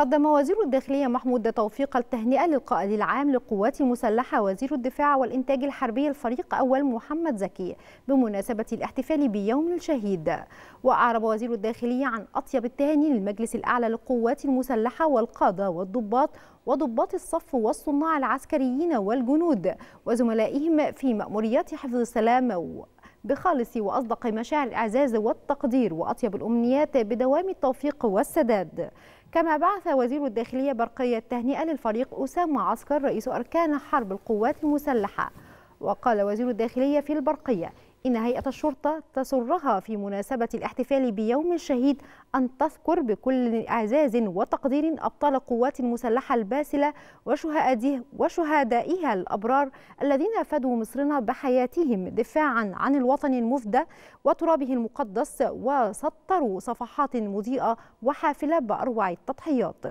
قدم وزير الداخلية محمود توفيق التهنئة للقائد العام للقوات المسلحة وزير الدفاع والإنتاج الحربي الفريق أول محمد زكي بمناسبة الاحتفال بيوم الشهيد وأعرب وزير الداخلية عن أطيب التهاني للمجلس الأعلى للقوات المسلحة والقادة والضباط وضباط الصف والصناع العسكريين والجنود وزملائهم في مأموريات حفظ السلام بخالص وأصدق مشاعر الإعزاز والتقدير وأطيب الأمنيات بدوام التوفيق والسداد كما بعث وزير الداخلية برقية التهنئة للفريق أسامة عسكر رئيس أركان حرب القوات المسلحة وقال وزير الداخلية في البرقية إن هيئة الشرطة تسرها في مناسبة الاحتفال بيوم الشهيد أن تذكر بكل إعزاز وتقدير أبطال القوات المسلحة الباسلة وشهدائها الأبرار الذين فدوا مصرنا بحياتهم دفاعا عن الوطن المفدى وترابه المقدس وسطروا صفحات مضيئة وحافلة بأروع التضحيات